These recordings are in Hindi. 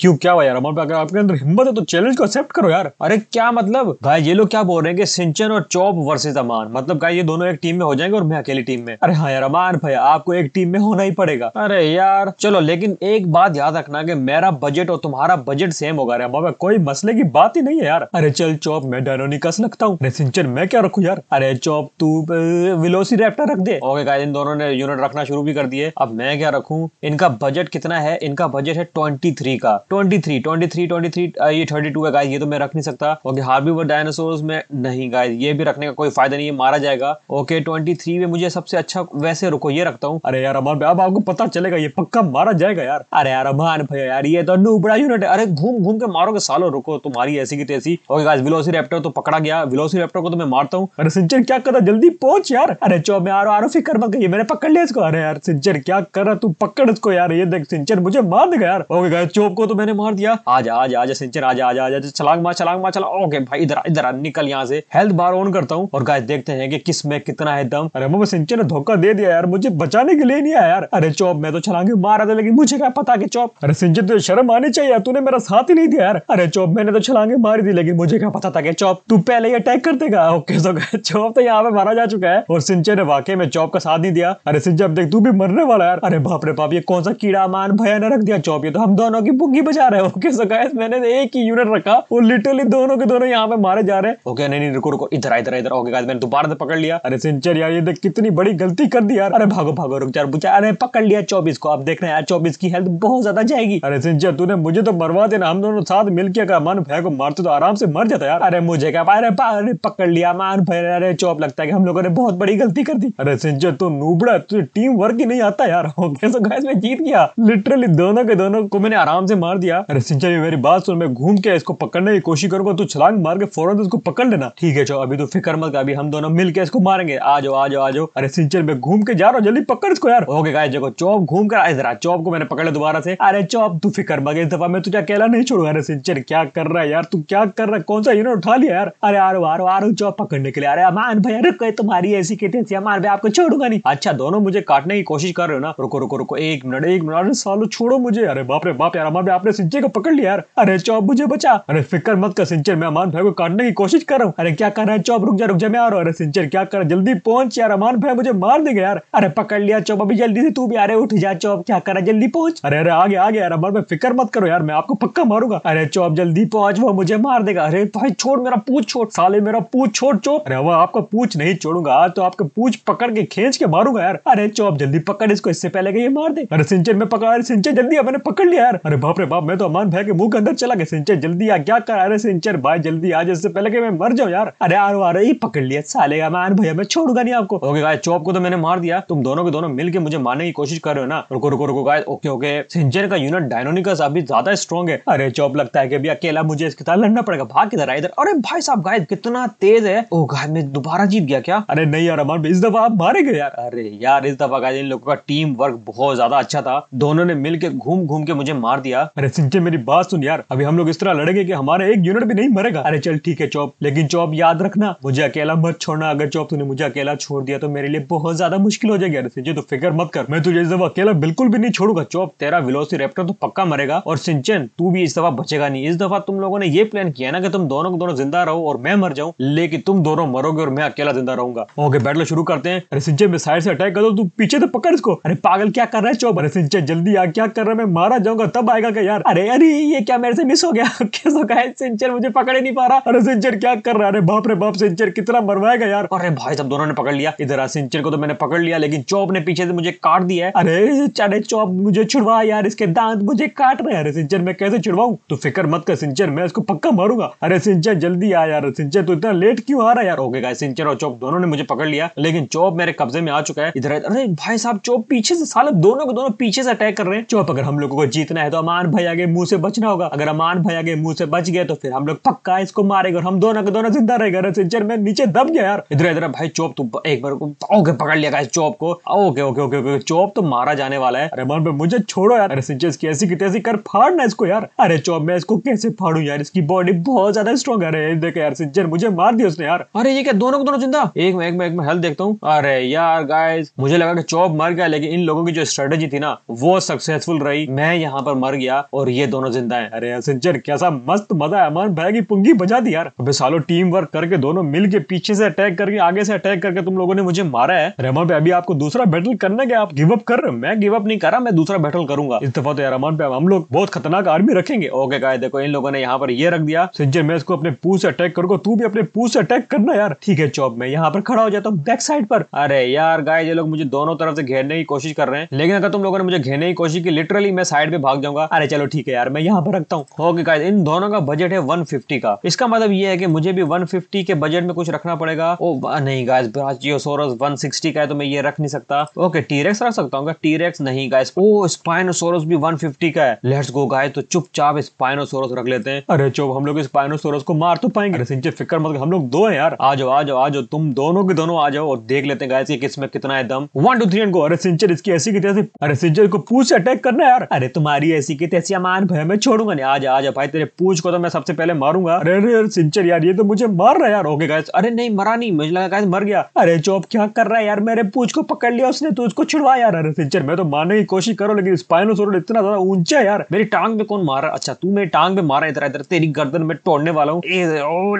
क्यों क्या हुआ यार अमर अगर आपके अंदर हिम्मत है तो चैलेंज को एक्सेप्ट करो यार अरे क्या मतलब भाई ये लोग क्या बोल रहे हैं कि सिंचन और चौप वर्सेस अमान मतलब ये दोनों एक टीम में हो जाएंगे और मैं अकेली टीम में अरे हाँ यार अमान भाई आपको एक टीम में होना ही पड़ेगा अरे यार चलो लेकिन एक बात याद रखना की मेरा बजट और तुम्हारा बजट सेम होगा अरे बाबा कोई मसले की बात ही नहीं है यार अरे चल चौप मैं डायनोनी कस लगता हूँ सिंचन मैं क्या रखू यार अरे चौप तू विलोसी रेप्टर रख दे ओके गाय इन दोनों ने यूनिट रखना शुरू भी कर दिए अब मैं क्या रखू इनका बजट कितना है इनका बजट है ट्वेंटी का twenty three twenty three twenty three ये थर्टी टू है गाइस ये तो मैं रख नहीं सकता ओके हार्बी वर डायनासोर में नहीं गाय ये भी रखने का कोई फायदा नहीं है मारा जाएगा ओके ट्वेंटी थ्री में मुझे सबसे अच्छा वैसे रुको ये रखता हूँ अरे यार अमर अब आपको पता चलेगा ये पक्का मारा जाएगा यार अरे यार अमान भैया यार ये तो न्यू बड़ा यूनिट है अरे घूम घूम के मारोगे सालो रुको तुम्हारी ऐसी की तैसी ओके गाइस विलोसी रैप्टर तो पकड़ा गया विलोसी रेप्टर को तो मैं मारता हूँ अरे सिंचर क्या कर रहा जल्दी पहुंच यार अरे चो मैं आ रहा आरोफी कर मत मैंने पकड़ लिया इसको अरे यार सिंचर क्या कर रहा तू पकड़ इसको यार ये देख सिंचन मुझे मार देगा यार ओके गाइस चोप को तो मैंने मार दिया आज आज आज सिंचन आज आज आज तो छलांग मार छलांग मार चला ओके भाई इधर इधर निकल यहाँ से हेल्थ बार ऑन करता हूँ और गाय देखते हैं कि किस में कितना है दम अरे मम्मी सिंचन ने धोखा दे दिया यार मुझे बचाने के लिए नहीं आया यार अरे चौप मैं तो छलांगे मार रहा था लेकिन मुझे क्या पता की चौप अरे सिंचन तुझे शर्म आनी चाहिए तूने मेरा साथ ही नहीं दिया यार अरे चौप मैंने तो छलांगे मारी थी लेकिन मुझे क्या पता था कि चौप तू पहले ही अटैक कर देगा ओके सो चौप तो यहाँ पे मारा जा चुका है और सिंचन ने वाकई में चौप का साथ नहीं दिया अरे सिंचन देख तू भी मरने वाला यार अरे बाप रे बाप ये कौन सा कीड़ा मान भया ने रख दिया चौप ये तो हम दोनों की बुग्गी नहीं बचा रहे ओके सो गाइस मैंने एक ही यूनिट रखा वो लिटरली दोनों के दोनों यहाँ पे मारे जा रहे हैं ओके नहीं नहीं रुको रुको इधर इधर इधर ओके गाइस मैंने दोबारा से पकड़ लिया अरे सिंचर यार ये देख कितनी बड़ी गलती कर दी यार अरे भागो भागो रुक यार बुचा अरे पकड़ लिया चौबीस को आप देख रहे हैं यार चौबीस की हेल्थ बहुत ज्यादा जाएगी अरे सिंचर तूने मुझे तो मरवा देना हम दोनों साथ मिलकर अगर मान भाई को मारते तो आराम से मर जाता यार अरे मुझे क्या अरे अरे पकड़ लिया मान भाई अरे चौप लगता है कि हम लोगों ने बहुत बड़ी गलती कर दी अरे सिंचर तू नूबड़ा तुझे टीम वर्क ही नहीं आता यार ओके सो गाइस मैं जीत गया लिटरली दोनों के दोनों को मैंने आराम से मार मार दिया अरे सिंचा ये मेरी बात सुन मैं घूम के इसको पकड़ने की कोशिश करूंगा तू छलांग मार के फौरन उसको पकड़ लेना ठीक है चो अभी तो फिक्र मत अभी हम दोनों मिलकर इसको मारेंगे आ जाओ आ जाओ आ जाओ अरे सिंचर मैं घूम के जा रहा हूँ जल्दी पकड़ इसको यार ओके गाय देखो चौप घूम कर आए चौप को मैंने पकड़ा दोबारा से अरे चौप तू फिक्र मत इस दफा मैं तुझे अकेला नहीं छोड़ू अरे सिंचर क्या कर रहा है यार तू क्या कर रहा है कौन सा यूनिट उठा लिया यार अरे आरो आरो आरो चौप पकड़ने के लिए अरे अमान भैया रुको तुम्हारी ऐसी कहते अमान भैया आपको छोड़ूंगा नहीं अच्छा दोनों मुझे काटने की कोशिश कर रहे हो ना रुको रुको रुको एक मिनट एक मिनट सालो छोड़ो मुझे अरे बाप रे बाप यार अमान भैया आपने सिंचे को पकड़ लिया यार अरे चौब मुझे बचा अरे फिक्र मत कर सिंचर मैं अमान भाई को काटने की कोशिश कर रहा हूँ अरे क्या कर रहा है चौब रुक जा रुक जा मैं आ रहा हूँ अरे सिंचर क्या कर जल्दी पहुंच यार अमान भाई मुझे मार देगा यार अरे पकड़ लिया चौब अभी जल्दी से तू भी अरे उठ जा चौब क्या कर रहा जल्दी पहुंच अरे अरे आगे आगे यार अमान भाई फिक्र मत करो यार मैं आपको पक्का मारूंगा अरे चौब जल्दी पहुंच वो मुझे मार देगा अरे भाई छोड़ मेरा पूछ छोड़ साले मेरा पूछ छोड़ चौब अरे वो आपका पूछ नहीं छोड़ूंगा आज तो आपका पूछ पकड़ के खींच के मारूंगा यार अरे चौब जल्दी पकड़ इसको इससे पहले ये मार दे अरे सिंचर में पकड़ सिंचर जल्दी मैंने पकड़ लिया यार अरे बाप रे बाप मैं तो अमान भाई के मुंह के अंदर चला गया सिंचर जल्दी आ क्या कर अरे सिंचर भाई जल्दी आज इससे पहले कि मैं मर जाऊं यार अरे आरो आ रही पकड़ लिया साले अमान भैया मैं छोड़ूंगा नहीं आपको ओके गाय चौप को तो मैंने मार दिया तुम दोनों के दोनों मिलकर मुझे मारने की कोशिश कर रहे हो ना रुको रुको रुको गाय ओके ओके सिंचर का यूनिट डायनोनिकस अभी ज्यादा स्ट्रॉन्ग है अरे चौप लगता है कि अभी अकेला मुझे इसके साथ लड़ना पड़ेगा भाग किधर आया इधर अरे भाई साहब गाय कितना तेज है ओ oh गाय मैं दोबारा जीत गया क्या अरे नहीं यार अमान इस दफा आप मारे गए यार अरे यार इस दफा गाय इन लोगों का टीम वर्क बहुत ज्यादा अच्छा था दोनों ने मिलकर घूम घूम के मुझे मार दिया अरे सिंचे मेरी बात सुन यार अभी हम लोग इस तरह लड़ेंगे कि हमारा एक यूनिट भी नहीं मरेगा अरे चल ठीक है चौप लेकिन चौप याद रखना मुझे अकेला मत छोड़ना अगर चौप तूने मुझे अकेला छोड़ दिया तो मेरे लिए बहुत ज्यादा मुश्किल हो जाएगी अरे सिंचे तो फिक्र मत कर मैं तुझे इस दफा अकेला बिल्कुल भी नहीं छोड़ूंगा चौप तेरा विलोसी रेप्टर तो पक्का मरेगा और सिंचन तू भी इस दफा बचेगा नहीं इस दफा तुम लोगों ने ये प्लान किया ना कि तुम दोनों को दोनों जिंदा रहो और मैं मर जाऊं लेकिन तुम दोनों मरोगे और मैं अकेला जिंदा रहूंगा ओके बैटल शुरू करते हैं अरे सिंचन मैं साइड से अटैक कर दो तू पीछे तो पकड़ इसको अरे पागल क्या कर रहा है चौप अरे सिंचन जल्दी आ क्या कर रहा है मैं मारा जाऊंगा तब आएगा क्या यार अरे अरे ये क्या मेरे से मिस हो गया कैसे कहा सिंचर मुझे पकड़ नहीं पा रहा अरे सिंचर क्या कर रहा है बाप रे बाप सिंचर कितना मरवाएगा यार अरे भाई सब दोनों ने पकड़ लिया इधर आ सिंचर को तो मैंने पकड़ लिया लेकिन चौप ने पीछे से मुझे काट दिया है अरे चाहे चौप मुझे छुड़वा यार इसके दांत मुझे काट रहे अरे सिंचर मैं कैसे छुड़वाऊ तो फिक्र मत कर सिंचर मैं इसको पक्का मारूंगा अरे सिंचर जल्दी आ यार सिंचर तो इतना लेट क्यों आ रहा है यार हो गया सिंचर और चौप दोनों ने मुझे पकड़ लिया लेकिन चौप मेरे कब्जे में आ चुका है इधर अरे भाई साहब चौप पीछे से साल दोनों को दोनों पीछे से अटैक कर रहे हैं चौप अगर हम लोगों को जीतना है तो अमान भाई आगे मुंह से बचना होगा अगर अमान भाई आगे मुंह से बच गए तो फिर हम लोग पक्का इसको मारेगा और हम दोनों के दोनों जिंदा रहेगा रसेंचर में नीचे दब गया यार इधर इधर भाई चोप तू एक बार ओके पकड़ लिया इस चोप को okay okay okay okay chop तो मारा जाने वाला है अरे मान भाई मुझे छोड़ो यार सिंचर की ऐसी की तैसी कर फाड़ना इसको यार अरे चोप मैं इसको कैसे फाड़ू यार इसकी बॉडी बहुत ज्यादा स्ट्रॉन्ग है देखे यार सिंचर मुझे मार दिया उसने यार अरे ये क्या दोनों को दोनों जिंदा एक में एक में एक में हेल्थ देखता हूँ अरे यार गाइस मुझे लगा कि चौप मर गया लेकिन इन लोगों की जो स्ट्रेटेजी थी ना वो सक्सेसफुल रही मैं यहाँ पर मर गया और ये दोनों जिंदा है अरे यार कैसा मस्त मजा है अमन भाई की पुंगी बजा दी यार अबे सालो टीम वर्क करके दोनों मिल के पीछे से अटैक करके आगे से अटैक करके तुम लोगों ने मुझे मारा है अमन पे अभी आपको दूसरा बैटल करने के आप गिवअप कर रहे हो मैं गिवअप नहीं कर रहा मैं दूसरा बैटल करूंगा इस दफा तो यार अमन पे हम लोग बहुत खतरनाक आर्मी रखेंगे ओके गाय देखो इन लोगों ने यहाँ पर ये रख दिया सिंचर मैं इसको अपने पूछ से अटैक करूंगा तू भी अपने पूछ से अटैक करना यार ठीक है चौब मैं यहाँ पर खड़ा हो जाता हूँ बैक साइड पर अरे यार गाय ये लोग मुझे दोनों तरफ से घेरने की कोशिश कर रहे हैं लेकिन अगर तुम लोगों ने मुझे घेरने की कोशिश की लिटरली मैं साइड में भाग जाऊंगा अरे चलो ठीक है यार मैं यहाँ पर रखता हूँ ओके गाइस इन दोनों का बजट है 150 का इसका मतलब ये है कि मुझे भी 150 के बजट में कुछ रखना पड़ेगा ओ oh, नहीं गाइस ब्राचियोसोरस 160 का है तो मैं ये रख नहीं सकता ओके टीरेक्स रख सकता हूँ टीरेक्स नहीं गाइस ओ स्पाइनोसोरस भी 150 का है लेट्स गो गाइस तो चुपचाप स्पाइनोसोरस रख लेते हैं अरे चुप हम लोग स्पाइनोसोरस को मार तो पाएंगे सिंचे फिक्र मत हम लोग दो है यार आ जाओ आ जाओ आ जाओ तुम दोनों के दोनों आ जाओ और देख लेते हैं गाइस किस में कितना है दम one two three and go अरे सिंचर इसकी ऐसी की तैसी अरे सिंचर को पूछ अटैक करना यार अरे तुम्हारी ऐसी की तैसी ऐसी अमान भय में छोड़ूंगा नहीं आज आज भाई तेरे पूछ को तो मैं सबसे पहले मारूंगा अरे अरे यार सिंचर यार ये तो मुझे मार रहा है यार ओके गाइस अरे नहीं मरा नहीं मुझे लगा गाइस मर गया अरे चौप क्या कर रहा है यार मेरे पूछ को पकड़ लिया उसने तू उसको छुड़वा यार अरे सिंचर मैं तो मारने की कोशिश करो लेकिन स्पाइनोसोरस इतना ज्यादा ऊंचा यार मेरी टांग में कौन मार मारा अच्छा तू मेरी टांग में मारा इधर इधर तेरी गर्दन में तोड़ने वाला हूँ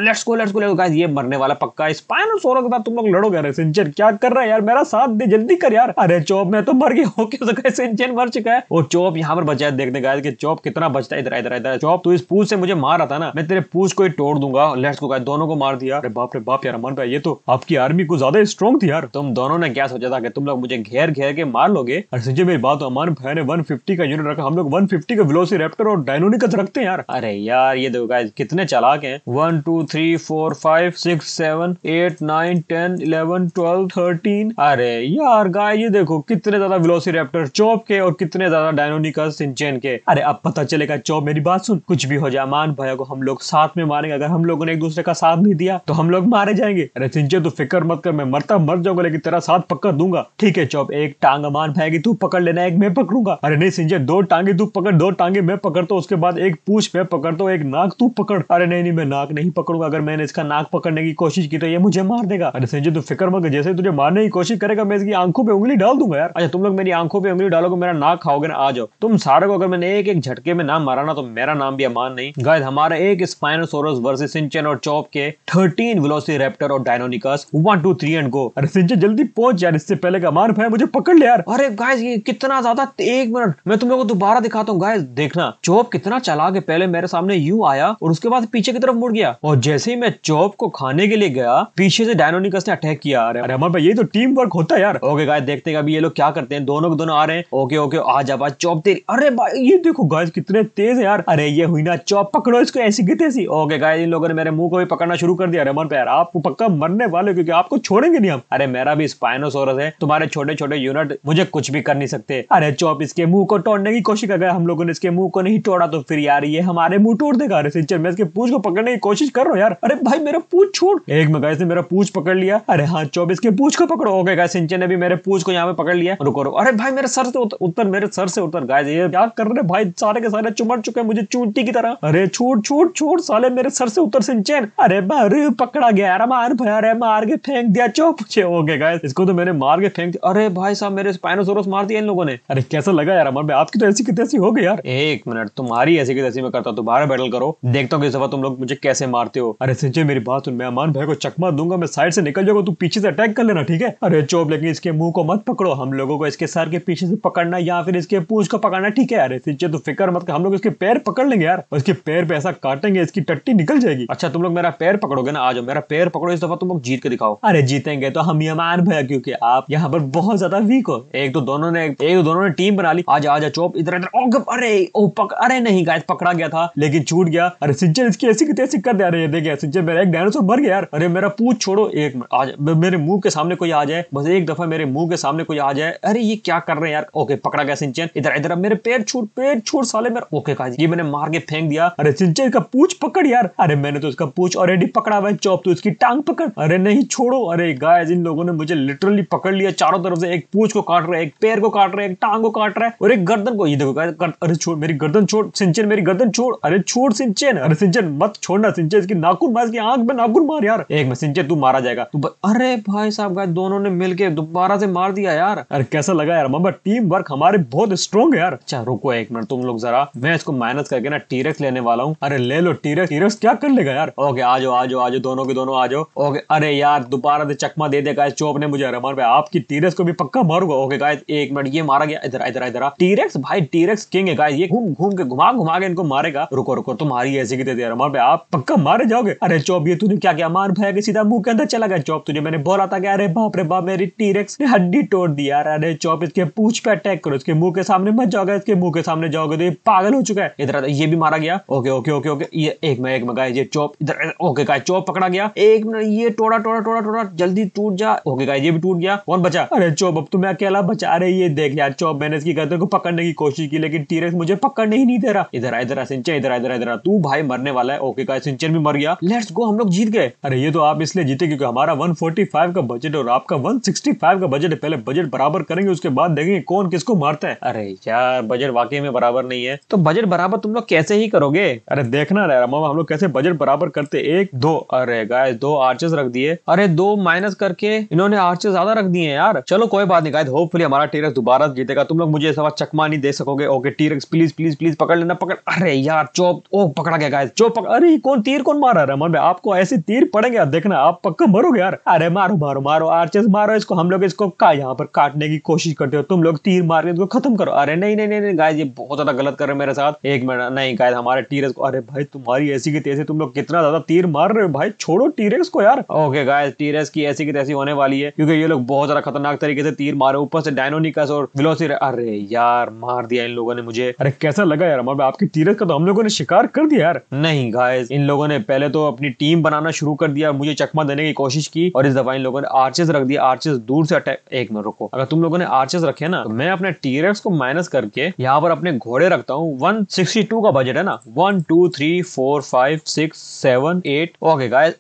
let's go let's go let's go guys ये मरने वाला पक्का है स्पाइनोसोरस के साथ तुम लोग लड़ोगे अरे सिंचर क्या कर रहा है यार मेरा साथ दे जल्दी कर यार अरे चौप मैं तो मर गया ओके तो सिंचर मर चुका है और चौप यहाँ पर बचा है देखने गाइस कि चौप कितना बचता इधर इधर इधर चौप तू इस पूछ से मुझे मार रहा था ना मैं तेरे पूछ को ही तोड़ दूंगा लेट्स को दोनों को मार दिया अरे बाप रे बाप यार मन भाई ये तो आपकी आर्मी को ज्यादा स्ट्रॉन्ग थी यार तुम दोनों ने क्या सोचा था कि तुम लोग मुझे घेर घेर के मार लोगे और संजय मेरी बात तो अमान भाई ने वन का यूनिट रखा हम लोग वन फिफ्टी का विलोसी रेप्टर और डायनोनिकस रखते हैं यार अरे यार ये देखो गाइस कितने चलाक हैं one two three four five six seven eight nine ten eleven twelve thirteen अरे यार गाय ये देखो कितने ज्यादा विलोसी रेप्टर चौप के और कितने ज्यादा डायनोनिकस सिंचेन के अरे अब पता चलेगा चो मेरी बात सुन कुछ भी हो जाए मान भैया को हम लोग साथ में मारेंगे अगर हम लोगों ने एक दूसरे का साथ नहीं दिया तो हम लोग मारे जाएंगे अरे सिंचे तू फिक्र मत कर मैं मरता मर जाऊंगा लेकिन तेरा साथ पक्का दूंगा ठीक है चौब एक टांग मान भाई की तू पकड़ लेना एक मैं पकड़ूंगा अरे नहीं सिंचे दो टांगे तू पकड़ दो टांगे मैं पकड़ता हूँ उसके बाद एक पूछ मैं पकड़ता हूँ एक नाक तू पकड़ अरे नहीं नहीं मैं नाक नहीं पकड़ूंगा अगर मैंने इसका नाक पकड़ने की कोशिश की तो ये मुझे मार देगा अरे संजय तू फिक्र मत जैसे तुझे मारने की कोशिश करेगा मैं इसकी आंखों पे उंगली डाल दूंगा यार अच्छा तुम लोग मेरी आंखों पे उंगली डालोगे मेरा नाक खाओगे ना आ जाओ तुम सारे को अगर मैंने एक एक झटके में नाम मारा ना तो मेरा नाम भी अमान नहीं गायद हमारा एक स्पाइनोसोरस वर्सेस सिंचन और चौप के थर्टीन विलोसी रेप्टर और deinonychus one two three and go अरे सिंचन जल्दी पहुंच यार इससे पहले का मार भाई मुझे पकड़ ले यार अरे गाइस ये कितना ज्यादा एक मिनट मैं तुम लोग को दोबारा दिखाता हूँ गाइस देखना चौप कितना चला के पहले मेरे सामने यू आया और उसके बाद पीछे की तरफ मुड़ गया और जैसे ही मैं चौप को खाने के लिए गया पीछे से डायनोनिकस ने अटैक किया अरे अरे हमारे भाई ये तो टीम वर्क होता है यार ओके गाय देखते हैं अभी ये लोग क्या करते हैं दोनों के दोनों आ रहे हैं ओके ओके आ जा चौप तेरी अरे भाई ये देखो देखो गाइस कितने तेज है यार अरे ये हुई ना चौप पकड़ो इसको ऐसी गिते सी ओके गाइस इन लोगों ने मेरे मुंह को भी पकड़ना शुरू कर दिया रमन पैर आप पक्का मरने वाले क्योंकि आपको छोड़ेंगे नहीं हम अरे मेरा भी स्पाइनोसोरस है तुम्हारे छोटे छोटे यूनिट मुझे कुछ भी कर नहीं सकते अरे चौप इसके मुंह को तोड़ने की कोशिश कर हम लोगों ने इसके मुंह को नहीं तोड़ा तो फिर यार ये हमारे मुंह तोड़ देगा अरे सिंचर मैं इसके पूछ को पकड़ने की कोशिश कर रहा हूँ यार अरे भाई मेरा पूछ छोड़ एक में गाइस ने मेरा पूछ पकड़ लिया अरे हाँ चौप इसके पूछ को पकड़ो ओके गाइस सिंचर ने भी मेरे पूछ को यहाँ पे पकड़ लिया रुको रुको अरे भाई मेरे सर से उतर मेरे सर से उतर गाइस ये क्या कर रहे भाई सारे के सारे चुमट चुके मुझे चूंटी की तरह अरे छोड़ छोड़ छोड़ साले मेरे सर से उतर सिंह चैन अरे अरे पकड़ा गया अरे मार अरे मार के फेंक दिया चुप हो गए गाइस इसको तो मैंने मार के फेंक दिया अरे भाई साहब मेरे स्पाइनोसोरस मार दिया इन लोगों ने अरे कैसा लगा यार अमर आपकी तो ऐसी कितनी तैसी हो गई यार एक मिनट तुम्हारी ऐसी कितनी तैसी में करता दोबारा बैटल करो देखता हूँ इस दफा तुम लोग मुझे कैसे मारते हो अरे सिंचे मेरी बात सुन मैं अमान भाई को चकमा दूंगा मैं साइड से निकल जाऊंगा तू पीछे से अटैक कर लेना ठीक है अरे चोप लेकिन इसके मुंह को मत पकड़ो हम लोगों को इसके सर के पीछे से पकड़ना या फिर इसके पूछ को पकड़ना ठीक है अरे सिंचे तो फिक्र मत कर हम लोग इसके पैर पकड़ लेंगे यार इसके पैर पे ऐसा काटेंगे इसकी टट्टी निकल जाएगी अच्छा तुम लोग मेरा पैर पकड़ोगे ना आज मेरा पैर पकड़ो इस दफा तुम लोग जीत के दिखाओ अरे जीतेंगे तो हम यमान भैया क्योंकि आप यहाँ पर बहुत ज्यादा वीक हो एक तो दोनों ने एक तो दोनों ने टीम बना ली आज आज चौप इधर इधर अरे ओ पक अरे नहीं गाय पकड़ा गया था लेकिन छूट गया अरे सिंचन इसकी ऐसी ऐसी कर दे रही है सिंचन मेरा एक डायनासोर भर गया यार अरे मेरा पूछ छोड़ो एक आज मेरे मुंह के सामने कोई आ जाए बस एक दफा मेरे मुंह के सामने कोई आ जाए अरे ये क्या कर रहे हैं यार ओके पकड़ा गया सिंचन इधर इधर मेरे पैर छूट पैर छोड़ साले मेरा ओके का ये मैंने मार के फेंक दिया अरे सिंचन का पूछ पकड़ यार अरे मैंने तो उसका पूछ ऑलरेडी पकड़ा हुआ है चौप तो उसकी टांग पकड़ अरे नहीं छोड़ो अरे गाय इन लोगों ने मुझे लिटरली पकड़ लिया चारों तरफ से एक पूछ को काट रहा है एक पैर को काट रहा है एक टांग को काट रहा है और एक गर्दन को ये देखो कर, अरे छोड़ मेरी गर्दन छोड़ सिंचन मेरी गर्दन छोड़ अरे छोड़ सिंचन अरे सिंचन मत छोड़ना सिंचन इसकी नाखून मार इसकी आंख में नाखून मार यार एक में सिंचन तू मारा जाएगा तू अरे भाई साहब गाय दोनों ने मिलके दोबारा से मार दिया यार अरे कैसा लगा यार मम्मा टीम वर्क हमारे बहुत स्ट्रॉन्ग है यार अच्छा रुको एक मिनट तो तुम लोग जरा मैं इसको मेहनत करके ना टीरक्स लेने वाला हूँ अरे ले लो टीरक्स टीरक्स क्या कर लेगा यार ओके आ जाओ आ जाओ आ जाओ दोनों के दोनों आ जाओ ओके अरे यार दोबारा से चकमा दे देगा चोप ने मुझे रमान भाई आपकी टीरक्स को भी पक्का मारूंगा ओके गाय एक मिनट ये मारा गया इधर इधर इधर टीरक्स भाई टीरक्स किंग है गाय ये घूम घूम के घुमा घुमा के इनको मारेगा रुको रुको तुम्हारी ऐसी की दे दे रमान भाई आप पक्का मारे जाओगे अरे चौप ये तूने क्या क्या मार भाई सीधा मुंह के अंदर चला गया चौप तुझे मैंने बोला था अरे बाप रे बाप मेरी टीरक्स ने हड्डी तोड़ दी यार अरे चौप इसके पूछ पे अटैक करो इसके मुंह के सामने मत जाओगे इसके मुंह के सामने जाओ होगा तो ये पागल हो चुका है इधर ये भी मारा गया ओके ओके ओके ओके ये एक में एक में गाइस ये चॉप इधर ओके गाइस चौप पकड़ा गया एक मिनट ये टोड़ा टोड़ा टोड़ा टोड़ा जल्दी टूट जा ओके गाइस ये भी टूट गया कौन बचा अरे चौप अब तो मैं अकेला बचा रहे ये देख यार चौप मैंने इसकी गर्दन को पकड़ने की कोशिश की लेकिन टीरेस मुझे पकड़ने ही नहीं दे रहा इधर इधर सिंचन इधर इधर इधर तू भाई मरने वाला है ओके गाइस सिंचन भी मर गया लेट्स गो हम लोग जीत गए अरे ये तो आप इसलिए जीते क्योंकि हमारा 145 का बजट और आपका 165 का बजट है पहले बजट बराबर करेंगे उसके बाद देखेंगे कौन किसको मारता है अरे यार बजट वाकई में बराबर बराबर नहीं है तो बजट बराबर तुम लोग कैसे ही करोगे अरे देखना रह मामा हम लोग कैसे बजट बराबर करते एक दो अरे गाय दो आर्चेस रख दिए अरे दो माइनस करके इन्होंने आर्चेस ज्यादा रख दिए यार चलो कोई बात नहीं गाय होपफुली हमारा टीरक्स दोबारा जीतेगा तुम लोग मुझे ऐसा चकमा नहीं दे सकोगे okay T rex please please please पकड़ लेना पकड़ अरे यार चौप ओ पकड़ा गया गाय चौप अरे कौन तीर कौन मारा रमन भाई आपको ऐसे तीर पड़ेंगे यार देखना आप पक्का मरोगे यार अरे मारो मारो मारो आर्चेस मारो इसको हम लोग इसको यहाँ पर काटने की कोशिश करते हो तुम लोग तीर मार के तो खत्म करो अरे नहीं नहीं नहीं गाय ये बहुत ज्यादा गलत कर रहे हैं मेरे साथ एक मिनट नहीं कायद हमारे टीरेक्स को अरे भाई तुम्हारी ऐसी की तेजी तुम लोग कितना ज्यादा तीर मार रहे हो भाई छोड़ो टीरेक्स को यार ओके गाइस टीरेक्स की ऐसी की तैसी होने वाली है क्योंकि ये लोग बहुत ज्यादा खतरनाक तरीके से तीर मारे ऊपर से डायनोनिकस और विलोसिर अरे यार मार दिया इन लोगों ने मुझे अरे कैसा लगा यार हमारे मतलब आपकी टीरेक्स का तो हम लोगों ने शिकार कर दिया यार नहीं गाइस इन लोगों ने पहले तो अपनी टीम बनाना शुरू कर दिया मुझे चकमा देने की कोशिश की और इस दफा इन लोगों ने आर्चेस रख दिया आर्चेस दूर से अटैक एक मिनट रुको अगर तुम लोगों ने आर्चेस रखे ना तो मैं अपने टीरेक्स को माइनस करके यहाँ पर अपने घोड़े बड़े रखता हूँ वन सिक्सटी टू का बजट है ना one two three four five six seven eight okay guy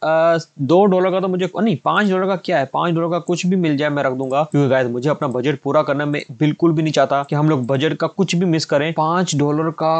दो डॉलर का तो मुझे नहीं पांच डॉलर का क्या है पांच डॉलर का कुछ भी मिल जाए मैं रख दूंगा क्योंकि गाय मुझे अपना बजट पूरा करना में बिल्कुल भी नहीं चाहता कि हम लोग बजट का कुछ भी मिस करें पांच डॉलर का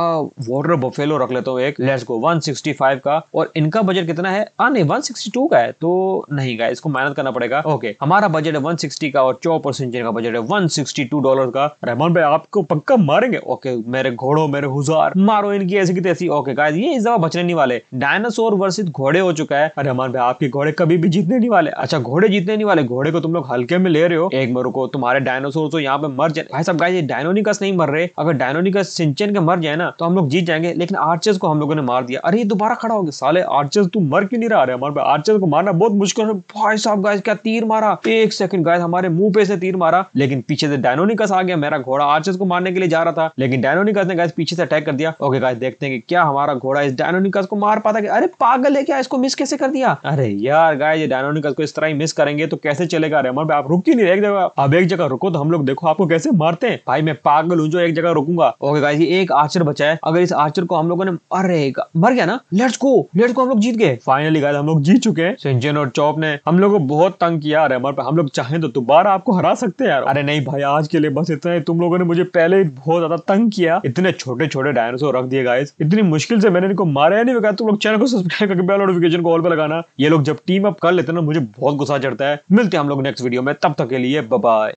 वॉटर बफेलो रख लेता हूँ एक लेट्स गो 165 का और इनका बजट कितना है आ हाँ, नहीं 162 का है तो नहीं गाय इसको मेहनत करना पड़ेगा ओके हमारा बजट है 160 का और चौपर सिंचर का बजट है वन सिक्सटी टू डॉलर का रहमान भाई आपको पक्का मारेंगे ओके मेरे घोड़ो मेरे हुजार मारो इनकी ऐसी की तैसी ओके गाइस ये इस दफा बचने नहीं वाले डायनासोर वर्षित घोड़े हो चुका है अरे हमारे आपके घोड़े कभी भी जीतने नहीं वाले अच्छा घोड़े जीतने नहीं वाले घोड़े को तुम लोग हल्के में ले रहे हो एक मेरे को तुम्हारे डायनासोर तो यहाँ पे मर जाए भाई सब गाय डायनोनिकस नहीं मर रहे अगर डायनोनिकस सिंचन के मर जाए ना तो हम लोग जीत जाएंगे लेकिन आर्चर्स को हम लोगों ने मार दिया अरे दोबारा खड़ा हो गया साले आर्चर्स तू मर क्यों नहीं रहा है हमारे पे आर्चर्स को मारना बहुत मुश्किल है भाई साहब गाय क्या तीर मारा एक सेकंड गाय हमारे मुंह पे से तीर मारा लेकिन पीछे से डायनोनिकस आ गया मेरा घोड़ा आर्चर्स को मारने के लिए जा रहा था लेकिन डायनो डायनोनिकस ने गाइस पीछे से अटैक कर दिया ओके गाइस देखते हैं कि क्या हमारा घोड़ा इस डायनोनिकस को मार पाता है अरे पागल है क्या इसको मिस कैसे कर दिया अरे यार गाइस ये डायनोनिकस को इस तरह ही मिस करेंगे तो कैसे चलेगा रेमन आप रुक ही नहीं एक जगह अब एक जगह रुको तो हम लोग देखो आपको कैसे मारते हैं भाई मैं पागल हूँ जो एक जगह रुकूंगा ओके गाइस ये एक आर्चर बचा है अगर इस आर्चर को हम लोगों ने अरे मर गया ना लेट्स गो लेट्स गो हम लोग जीत गए फाइनली गाइस हम लोग जीत चुके हैं सिंचन और चौप ने हम लोग को बहुत तंग किया रेमन पे हम लोग चाहें तो दोबारा आपको हरा सकते हैं यार अरे नहीं भाई आज के लिए बस इतना है तुम लोगों ने मुझे पहले ही बहुत ज्यादा तंग किया गया इतने छोटे छोटे डायनासोर रख दिए गाइस इतनी मुश्किल से मैंने इनको मारा नहीं बताया तुम लोग चैनल को सब्सक्राइब करके बेल नोटिफिकेशन को ऑल पर लगाना ये लोग जब टीम अप कर लेते ना मुझे बहुत गुस्सा चढ़ता है मिलते हैं हम लोग नेक्स्ट वीडियो में तब तक के लिए बाय